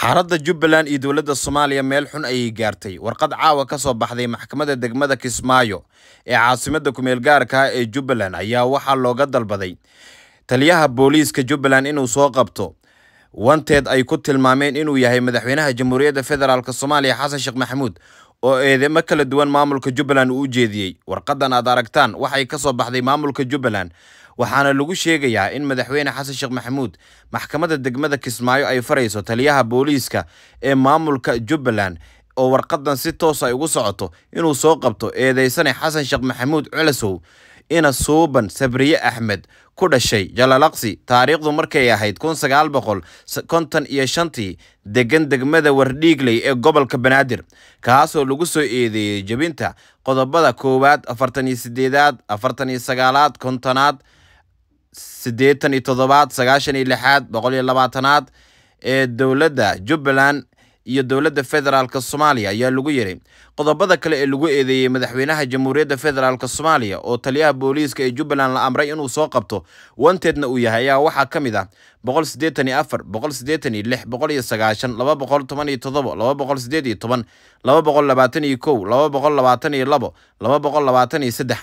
xaaradda jubbaland iyo dowladda soomaaliya meel xun ayay gaartay warqad caawa ka soo baxday maxkamadda degmada kismaayo ee caasimadda kumeel ah ee jubbaland ayaa waxaa looga dalbaday taliyaha booliiska jubbaland inuu soo qabto wanteed ay ku tilmaameen inuu yahay madaxweynaha jamhuuriyadda federaalk soomaaliya xasan sheekh maxamuud oo eedeymo kala duwan maamulka jubbaland uu u jeediyey warqadan aad aragtaan waxay ka soo baxday maamulka jubbaland waxaana lagu sheegayaa in madaxweyne xasan sheekh maxamuud maxkamadda degmada kismaayo ay farayso taliyaha booliiska ee maamulka jubbaland oo warqadan si toos ay ah ugu socoto inuu soo qabto eedaysanay xasan sheekh maxamuud culasow ina suuban sabriye axmed ku dhashay jalalaqsi taariikhdu markay ahayd kun sagaal boqol konton iyo shantii degan degmada wardhiigley ee gobolka banaadir kaasoo lagu soo eedeeyey jebinta qodobada koowaad afartan iyo sideedaad afartan iyo sagaalaad kontonaad sideetan iyo toddobaad sagaashan iyo lixaad boqol iyo labaatanaad ee dowladda jubbaland iyo dowladda federaalk soomaaliya ayaa lagu yiray qodobada kale ee lagu eedeeyey madaxweynaha jamhuuriyadda federaalk soomaaliya oo taliyaha booliiska ee jubbaland la amray inuu soo qabto wanteedna uu yahay ayaa waxaa ka mid ah boqol sideetan iyo afar boqol siddeetan iyo lix boqol iyo sagaashan laba boqol toban iyo toddobo laba boqol siddeed iyo toban laba boqol labaatan iyo kow laba boqol labaatan iyo labo laba boqol labaatan iyo saddex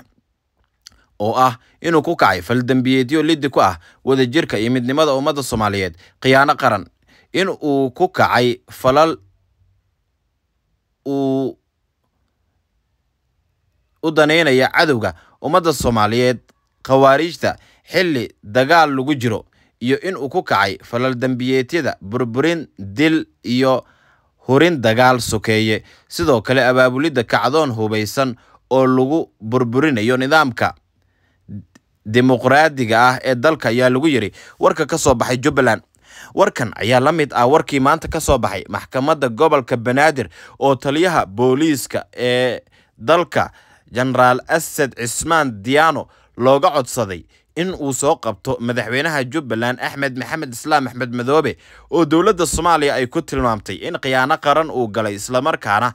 oo ah inuu ku kacay faldembiyeedyo liddi ku ah wadajirka iyo midnimada ummadda soomaaliyeed khiyaano qaran in uu ku kacay falal uu u danaynaya cadowga ummadda soomaaliyeed khawaariijta xilli dagaal lagu jiro iyo in uu ku kacay falal dembiyeedyada burburin dil iyo hurin dagaal sokeeye sidoo kale abaabulidda kacdoon hubaysan oo lagu burburinayo nidaamka dimuqraadiga ah ee dalka ayaa lagu yiri warka kasoo baxay jubbaland warkan ayaa la mid ah warkii maanta ka soo baxay maxkamadda gobolka banaadir oo taliyaha booliiska ee dalka jenaraal ased cismaan diyaano looga codsaday in uu soo qabto madaxweynaha jubbaland axmed maxamed islaam axmed madoobe oo dowladda soomaaliya ay ku tilmaamtay in khiyaano qaran uu galay islamarkaana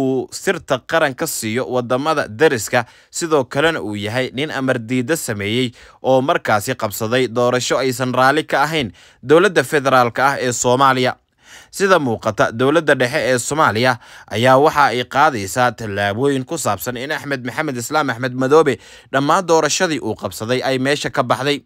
uu sirta qaran ka siiyo waddamada deriska sidoo kalena uu yahay nin amardiida sameeyey oo markaasi qabsaday doorasho aysan raalli ka ahayn dowladda federaalka ah ee soomaaliya sida muuqata dowladda dhexe ee soomaaliya ayaa waxa ay qaadaysaa tallaabooyin ku saabsan in axmed maxamed islaam axmed madoobe dhammaan doorashadii uu qabsaday ay meesha ka baxday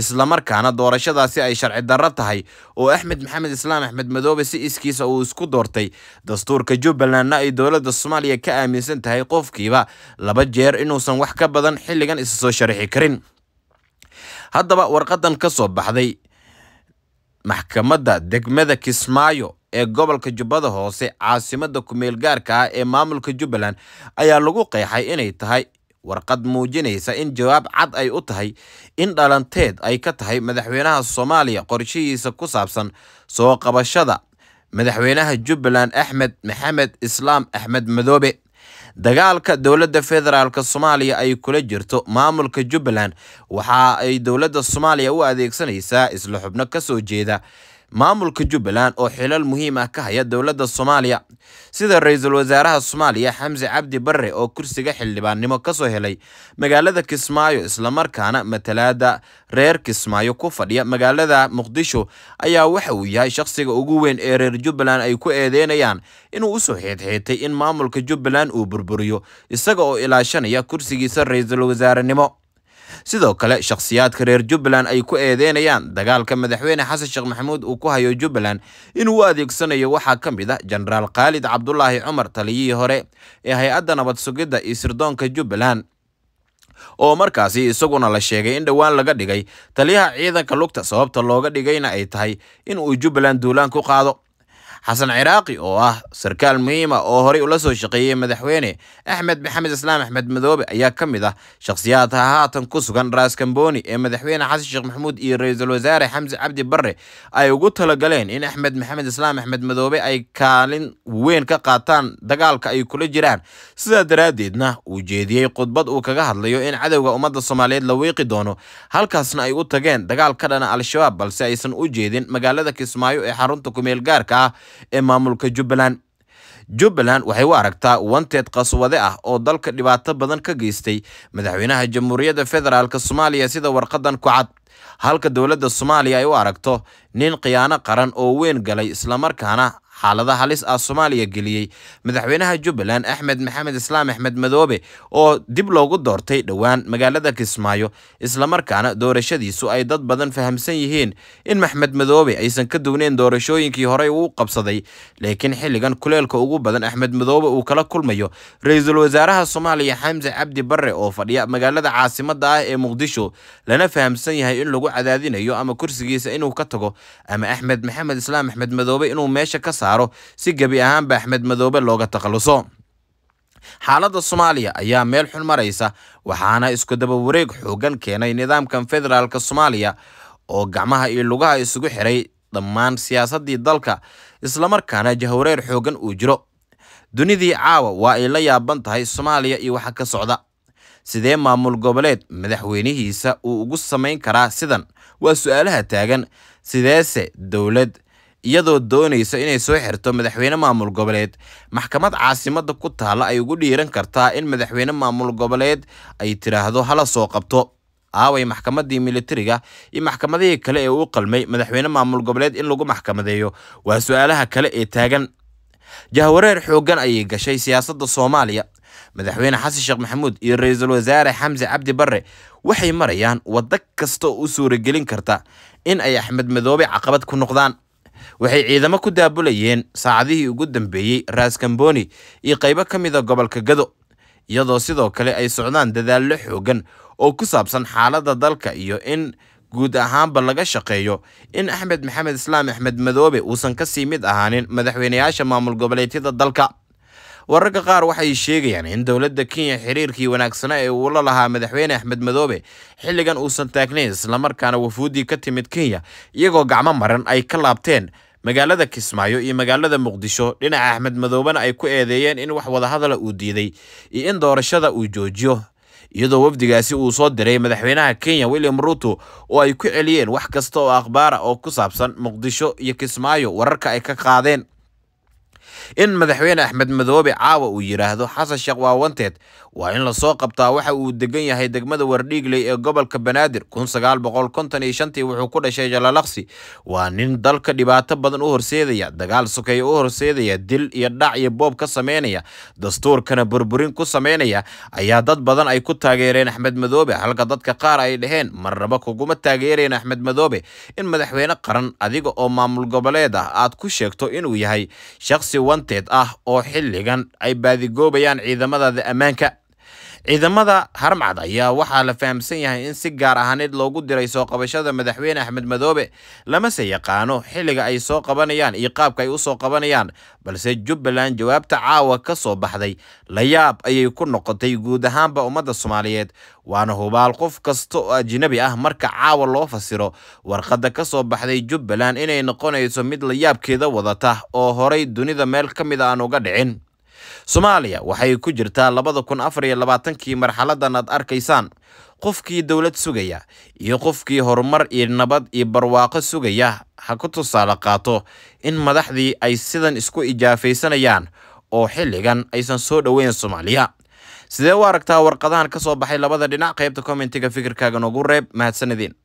islamarkaana doorashadaasi ay sharci darro tahay oo axmed maxamed islaam axmed madoobe si iskiisa uu isku doortay dastuurka jubbalandna ay dowladda soomaaliya ka aaminsan tahay qofkiiba laba jeer inuusan wax ka badan xilligan isa soo sharixi karin haddaba warqadan ka soo baxday maxkamadda degmada kismaayo ee gobolka jubbada hoose caasimadda kumeel gaarka ah ee maamulka jubbaland ayaa lagu qeexay inay tahay warqad muujinaysa in jawaab cad ay u tahay in dhalanteed ay ka tahay madaxweynaha soomaaliya qorshihiisa ku saabsan soo qabashada madaxweynaha jubbaland axmed maxamed islaam axmed madoobe dagaalka dowladda federaalk soomaaliya ay kula jirto maamulka jubbaland waxa ay dowladda soomaaliya u adeegsanaysaa isla xubno ka soo jeeda maamulka jubbaland oo xilal muhiim ah ka haya dowladda soomaaliya sida ra-iisul wasaaraha soomaaliya xamse cabdi barre oo kursiga xildhibaannimo ka soo helay magaalada kismaayo islamarkaana matalaada reer kismaayo ku fadhiya magaalada muqdisho ayaa waxa uu yahay shaqsiga ugu weyn ee reer jubbaland ay ku eedeynayaan inuu usoo xiidxiitay in maamulka jubbaland uu burburiyo isaga oo ilaashanaya kursigiisa ra-iisul wasaarenimo sidoo kale shakhsiyaadka reer jubbaland ay ku eedeynayaan dagaalka madaxweyne xasan sheekh maxamuud uu ku hayo jubbaland inuu u adeegsanayo waxaa ka mid ah jenaraal khaalid cabdulaahi cumar taliyihii hore ee hay-adda nabad sugidda iyo sirdoonka jubbaland oo markaasi isaguna la sheegay in dhowaan laga dhigay taliyaha ciidanka lugta sababta looga dhigayna ay tahay in uu jubbaland duulaan ku qaado xasan ciraaqi oo ah sarkaal muhiima ah oo horey ula soo shaqeeyey madaxweyne axmed maxamed islaam axmed madoobe ayaa ka mid ah shakhsiyaadha haatan ku sugan raaskamboni ee madaxweyne xasan sheekh maxamuud iyo ra-iisul wasaare xamse cabdi barre ay ugu talagaleen in axmed maxamed islaam axmed madoobe ay kaalin weyn ka qaataan dagaalka ay kula jiraan sidaa daraaddeedna uu jeediyey khudbad uu kaga hadlayo in cadowga ummadda soomaaliyeed la wiiqi doono halkaasna ay u tageen dagaal ka dhana al-shabaab balse aysan u jeedin magaalada kismaayo ee xarunta kumeel ah ee maamulka jubbaland jubbaland waxay u aragtaa wanteed qaswade ah oo dalka dhibaato badan ka geystay madaxweynaha jamhuuriyadda federaalk soomaaliya sida warqadan ku cad halka dowladda soomaaliya ay u aragto nin khiyaano qaran oo weyn galay islamarkaana xaalada halis ah soomaaliya geliyey madaxweynaha jubbaland axmed maxamed islaam axmed madoobe oo dib loogu doortay dhowaan magaalada kismaayo islamarkaana doorashadiisu ay dad badan fahamsan yihiin in maxmed madoobe aysan ka duwneyn doorashooyinkii horey uu qabsaday laakiin xilligan kuleelka ugu badan axmed madoobe uu kala kulmayo ra-iisul wasaaraha soomaaliya xamse cabdi barre oo fadhiya magaalada caasimadda ah ee muqdisho lana fahamsan yahay in lagu cadaadinayo ama kursigiisa inuu ka tago ama axmed maxamed islaam axmed madoobe inuu meesha ka saaro saaro si gebi ahaanba axmed madoobe looga takhalluso xaaladda soomaaliya ayaa meel xun maraysa waxaana isku daba wareeg xoogan keenay nidaamkan federaalka soomaaliya oo gacmaha iyo lugaha isugu xiray dhammaan siyaasaddii dalka islamarkaana jahwareer xoogan uu jiro dunidii caawa waa ay la yaaban tahay soomaaliya iyo waxa ka socda sidee maamul goboleed madaxweynihiisa uu ugu samayn karaa sidan waa su-aalaha taagan sideese dowlad iyadoo doonaysa inay soo xirto madaxweyne maamul goboleed maxkamad caasimadda ku taalla ay ugu dhiiran kartaa in madaxweyne maamul goboleed ay tidhaahdo hala soo qabto aaway maxkamaddii militariga iyo maxkamadihii kale ee uu qalmay madaxweyne maamul goboleed in lagu maxkamadeeyo waa su-aalaha kale ee taagan jahwareer xooggan ayay gashay siyaasadda soomaaliya madaxweyne xasan sheekh maxamuud iyo ra-iisul wasaare xamse cabdi barre waxay marayaan waddo kastoo u suuragelin karta in ay axmed madoobe caqabad ku noqdaan waxay ciidamo ku daabulayeen saacadihii ugu dambeeyey raaskamboni iyo qaybo ka mida ah gobolka gado iyadoo sidoo kale ay socdaan dadaallo xoogan oo ku saabsan xaaladda dalka iyo in guud ahaanba laga shaqeeyo in axmed maxamed islaam axmed madoobe uusan ka sii mid ahaanin madaxweyneyaasha maamul goboleedyada dalka wararka qaar waxay sheegayaan in dowladda kenya xiriirkii wanaagsana ee uula lahaa madaxweyne axmed madoobe xilligan uusan taagnayn islamarkaana wafuuddii ka timid kenya iyagoo gacmo maran ay ka laabteen magaalada kismaayo iyo magaalada muqdisho dhinaca axmed madoobena ay ku eedeeyeen in wax wadahadala uu diiday iyo in doorashada uu joojiyo iyadoo wafdigaasi uu soo diray madaxweynaha kenya william ruto oo ay ku celiyeen wax kasta oo akhbaara ah oo ku saabsan muqdisho iyo kismaayo wararka ay ka qaadeen in madaxweyne axmed madoobe caawa uu yidhaahdo xasan sheekh waawanteed waa in lasoo qabtaa waxa uu degan yahay degmada wardhiigley ee gobolka banaadir wuxuu ku dhashay jalalaqsi waa nin dalka dhibaato badan u horseedaya dagaal sokeeye u horseedaya dil iyo dhac iyo boob ka sameynaya dastuurkana burburin ku sameynaya ayaa dad badan ay ku taageereen axmed madoobe halka dadka qaar ay dhaheen marnaba kuguma taageereen axmed madoobe in madaxweyne qaran adiga oo maamul goboleed ah aad ku sheegto inuu yahay shaqsi wanted ah oo xilligan ay baadigoobayaan ciidamada ammaanka ciidamada harmacad ayaa waxaa la fahamsan yahay in si gaar ahaaneed loogu diray soo qabashada madaxweyne axmed madoobe lamase yaqaano xilliga ay soo qabanayaan iyo qaabka ay u soo qabanayaan balse jubbaland jawaabta caawa ka soo baxday layaab ayay ku noqotay guud ahaanba ummadda soomaaliyeed waana hubaal qof kasta oo ajnebi ah marka caawa loo fasiro warqadda ka soo baxday jubbaland inay noqonayso mid layaabkeeda wadata oo horay dunida meel ka mid ah aan uga dhicin soomaaliya waxay ku jirtaa labada kun afar iyo labaatankii marxaladan aad arkaysaan qofkii dowlad sugaya iyo qofkii horumar iyo nabad iyo barwaaqo sugaya ha ku tusaale qaato in madaxdii ay sidan isku ijaafaysanayaan oo xilligan aysan soo dhoweyn soomaaliya sidee u aragtaa warqadahan ka soo baxay labada dhinac qaybta kommentiga fikirkaaga noogu reeb mahadsanadiin